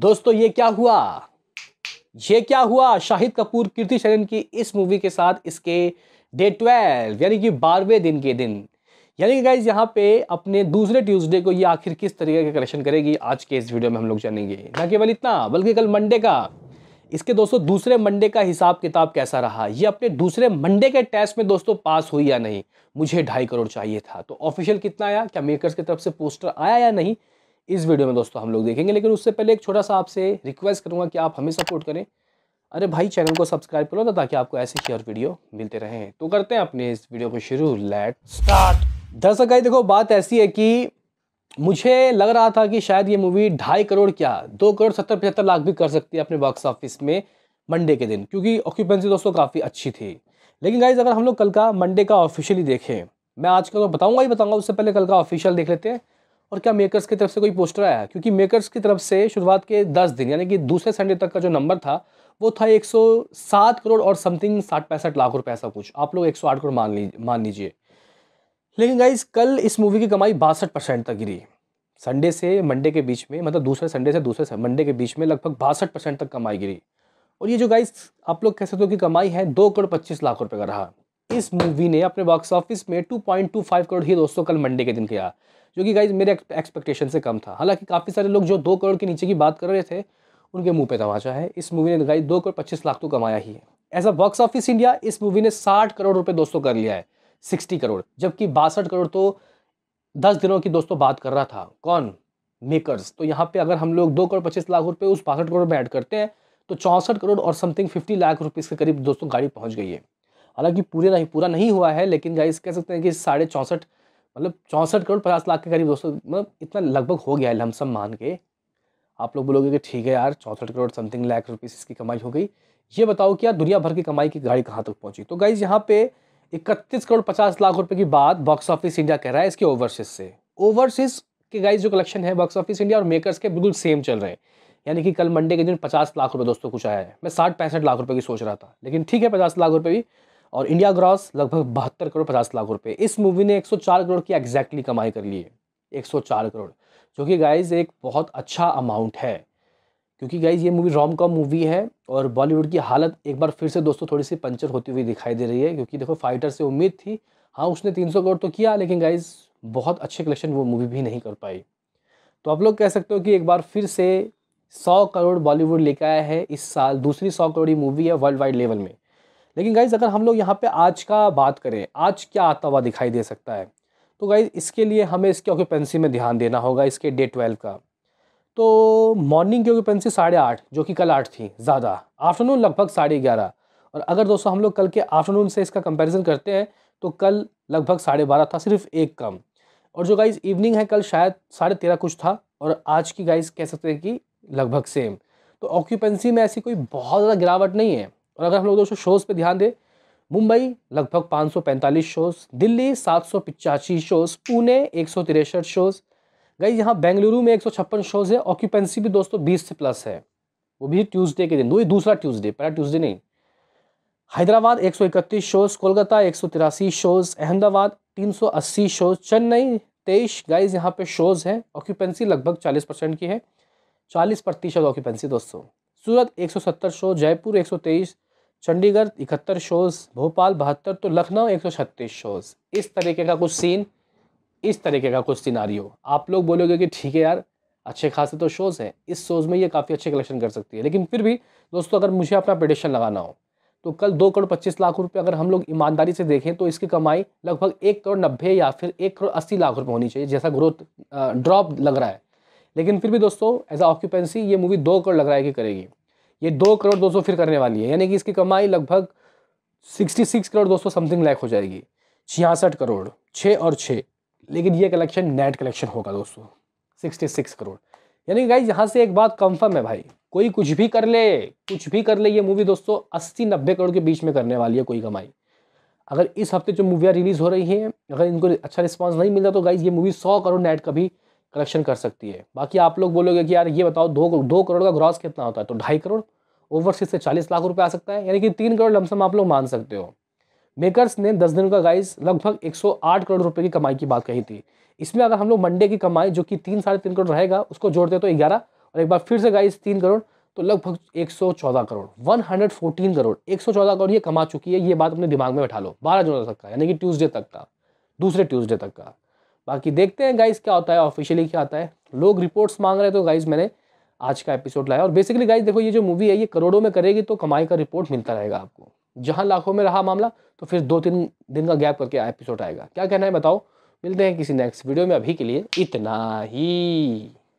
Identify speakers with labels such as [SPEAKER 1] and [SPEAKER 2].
[SPEAKER 1] दोस्तों ये क्या हुआ ये क्या हुआ शाहिद कपूर कीर्ति शरण की इस मूवी के साथ इसके डे ट्वेल्व यानी कि बारहवें दिन के दिन यानी कि गाइज यहाँ पे अपने दूसरे ट्यूसडे को ये आखिर किस तरीके का कलेक्शन करेगी आज के इस वीडियो में हम लोग जानेंगे ना केवल इतना बल्कि कल मंडे का इसके दोस्तों दूसरे मंडे का हिसाब किताब कैसा रहा ये अपने दूसरे मंडे के टेस्ट में दोस्तों पास हुई या नहीं मुझे ढाई करोड़ चाहिए था तो ऑफिशियल कितना आया क्या मेकर्स की तरफ से पोस्टर आया या नहीं इस वीडियो में दोस्तों हम लोग देखेंगे लेकिन उससे पहले एक छोटा सा आपसे रिक्वेस्ट करूँगा कि आप हमें सपोर्ट करें अरे भाई चैनल को सब्सक्राइब करो ना ताकि आपको ऐसे ही और वीडियो मिलते रहें तो करते हैं अपने इस वीडियो को शुरू लेट स्टार्ट दरअसल कहीं देखो बात ऐसी है कि मुझे लग रहा था कि शायद ये मूवी ढाई करोड़ क्या दो करोड़ सत्तर पचहत्तर लाख भी कर सकती है अपने बॉक्स ऑफिस में मंडे के दिन क्योंकि ऑक्यूपेंसी दोस्तों काफ़ी अच्छी थी लेकिन गाइज अगर हम लोग कल का मंडे का ऑफिशियली देखें मैं आज का तो बताऊंगा ही बताऊंगा उससे पहले कल का ऑफिशियल देख लेते हैं और क्या मेकर्स की तरफ से कोई पोस्टर आया क्योंकि मेकर्स की तरफ से शुरुआत के दस दिन यानी कि दूसरे संडे तक का जो नंबर था वो था 107 करोड़ और समथिंग साठ पैंसठ लाख रुपए ऐसा कुछ आप लोग 108 करोड़ मान लीजिए मान लीजिए लेकिन गाइज कल इस मूवी की कमाई बासठ परसेंट तक गिरी संडे से मंडे के बीच में मतलब दूसरे संडे से दूसरे मंडे के बीच में लगभग बासठ परसेंट तक कमाई गिरी और ये जो गाइस आप लोग कह सकते हो कि कमाई है दो करोड़ पच्चीस लाख रुपए का रहा इस मूवी ने अपने बॉक्स ऑफिस में 2.25 करोड़ ही दोस्तों कल मंडे के दिन किया जो कि गाइज मेरे एक्सपेक्टेशन से कम था हालांकि काफ़ी सारे लोग जो दो करोड़ के नीचे की बात कर रहे थे उनके मुंह पे तमाचा है इस मूवी ने गाइज दो करोड़ पच्चीस लाख तो कमाया ही है as a box office India इस मूवी ने साठ करोड़ रुपये दोस्तों कर लिया है सिक्सटी करोड़ जबकि बासठ करोड़ तो दस दिनों की दोस्तों बात कर रहा था कौन मेकर्स तो यहाँ पे अगर हम लोग दो करोड़ पच्चीस लाख रुपए उस बासठ करोड़ में ऐड करते हैं तो चौंसठ करोड़ और समथिंग फिफ्टी लाख रुपीज़ के करीब दोस्तों गाड़ी पहुँच गई है हालांकि पूरे नहीं पूरा नहीं हुआ है लेकिन गाइस कह सकते हैं कि साढ़े चौंसठ मतलब चौंसठ करोड़ पचास लाख के करीब दोस्तों मतलब इतना लगभग हो गया है लमसम मान के आप लोग बोलोगे कि ठीक है यार चौंसठ करोड़ समथिंग लाख रुपीज़ इसकी कमाई हो गई ये बताओ कि यार दुनिया भर की कमाई की गाड़ी कहाँ तक पहुँची तो गाइज यहाँ पे इकतीस करोड़ पचास लाख रुपये की बात बॉक्स ऑफिस इंडिया कह रहा है इसके ओवरसीज से ओवरसीज के गाइज जो कलेक्शन है बॉक्स ऑफिस इंडिया और मेकर्स के बिल्कुल सेम चल रहे हैं यानी कि कल मंडे के दिन पचास लाख रुपये दोस्तों कुछ आया है मैं साठ पैंसठ लाख रुपये की सोच रहा था लेकिन ठीक है पचास लाख रुपये भी और इंडिया ग्रॉस लगभग बहत्तर करोड़ पचास लाख रुपए इस मूवी ने 104 करोड़ की एग्जैक्टली कमाई कर ली है 104 करोड़ जो कि गाइज एक बहुत अच्छा अमाउंट है क्योंकि गाइज ये मूवी रॉम कॉम मूवी है और बॉलीवुड की हालत एक बार फिर से दोस्तों थोड़ी सी पंचर होती हुई दिखाई दे रही है क्योंकि देखो फाइटर से उम्मीद थी हाँ उसने तीन करोड़ तो किया लेकिन गाइज बहुत अच्छे कलेक्शन वो मूवी भी नहीं कर पाई तो आप लोग कह सकते हो कि एक बार फिर से सौ करोड़ बॉलीवुड लेकर आया है इस साल दूसरी सौ करोड़ मूवी है वर्ल्ड वाइड लेवल में लेकिन गाइज़ अगर हम लोग यहाँ पे आज का बात करें आज क्या आता हुआ दिखाई दे सकता है तो गाइज़ इसके लिए हमें इसके ऑक्यूपेंसी में ध्यान देना होगा इसके डे ट्वेल्व का तो मॉर्निंग की ऑक्यूपेंसी साढ़े आठ जो कि कल आठ थी ज़्यादा आफ्टरनून लगभग साढ़े ग्यारह और अगर दोस्तों हम लोग कल के आफ्टरनून से इसका कंपेरिजन करते हैं तो कल लगभग साढ़े बारह था सिर्फ एक कम और जो गाइज इवनिंग है कल शायद साढ़े तेरह कुछ था और आज की गाइज कह सकते हैं कि लगभग सेम तो ऑक्यूपेंसी में ऐसी कोई बहुत ज़्यादा गिरावट नहीं है और अगर हम लोग दोस्तों शोज़ पे ध्यान दें मुंबई लगभग 545 शोज़ दिल्ली सात शोज़ पुणे एक शोज़ गई यहाँ बेंगलुरु में एक शोज़ है ऑक्यूपेंसी भी दोस्तों बीस से प्लस है वो भी ट्यूसडे के दिन दो दूसरा ट्यूसडे पहला ट्यूसडे नहीं हैदराबाद 131 शोज़ कोलकाता एक शोज़ अहमदाबाद 380 शोज़ चेन्नई तेईस गाइज यहाँ पे शोज़ हैं ऑक्यूपेंसी लगभग 40 परसेंट की है 40 प्रतिशत ऑक्यूपेंसी दोस्तों सूरत 170 शो जयपुर चंडीगढ़ इकहत्तर शोज़ भोपाल बहत्तर तो लखनऊ एक सौ छत्तीस शोज़ इस तरीके का कुछ सीन इस तरीके का कुछ सीनारियो आप लोग बोलोगे कि ठीक है यार अच्छे खासे तो शोज़ हैं इस शोज़ में ये काफ़ी अच्छे कलेक्शन कर सकती है लेकिन फिर भी दोस्तों अगर मुझे अपना प्रडिक्शन लगाना हो तो कल दो करोड़ पच्चीस लाख रुपए अगर हम लोग ईमानदारी से देखें तो इसकी कमाई लगभग एक करोड़ नब्बे या फिर एक करोड़ अस्सी लाख रुपए होनी चाहिए जैसा ग्रोथ ड्रॉप लग रहा है लेकिन फिर भी दोस्तों एज आ ऑक्यूपेंसी ये मूवी दो करोड़ लग रहा है कि करेगी ये दो करोड़ दो सौ फिर करने वाली है यानी कि इसकी कमाई लगभग सिक्सटी सिक्स करोड़ दो सौ समथिंग लैक हो जाएगी छियासठ करोड़ छः और छः लेकिन ये कलेक्शन नेट कलेक्शन होगा दोस्तों सिक्सटी सिक्स करोड़ यानी गाइज यहाँ से एक बात कंफर्म है भाई कोई कुछ भी कर ले कुछ भी कर ले ये मूवी दोस्तों अस्सी नब्बे करोड़ के बीच में करने वाली है कोई कमाई अगर इस हफ्ते जो मूवियाँ रिलीज़ हो रही हैं अगर इनको अच्छा रिस्पॉन्स नहीं मिला तो गाइज ये मूवी सौ करोड़ नेट का भी कलेक्शन कर सकती है बाकी आप लोग बोलोगे कि यार ये बताओ दो दो करोड़ का ग्रॉस कितना होता है तो ढाई करोड़ ओवरसीज से चालीस लाख रुपये आ सकता है यानी कि तीन करोड़ लमसम आप लोग मान सकते हो मेकर्स ने दस दिन का गाइस लगभग एक करोड़ रुपये की कमाई की बात कही थी इसमें अगर हम लोग मंडे की कमाई जो कि तीन साढ़े तीन करोड़ रहेगा उसको जोड़ते तो ग्यारह और एक बार फिर से गाइस तीन करोड़ तो लगभग चौदह करोड़ फोर्टीन करोड़ चौदह करोड़ ये कमा चुकी है ये बात अपने दिमाग में बैठा लो बारह जुलाई तक का यानी कि ट्यूसडे तक का दूसरे ट्यूज़डे तक का बाकी देखते हैं गाइज क्या होता है ऑफिशियली क्या आता है लोग रिपोर्ट्स मांग रहे हैं तो गाइज मैंने आज का एपिसोड लाया और बेसिकली गाइज देखो ये जो मूवी है ये करोड़ों में करेगी तो कमाई का रिपोर्ट मिलता रहेगा आपको जहाँ लाखों में रहा मामला तो फिर दो तीन दिन का गैप करके एपिसोड आएगा क्या कहना है बताओ मिलते हैं किसी नेक्स्ट वीडियो में अभी के लिए इतना ही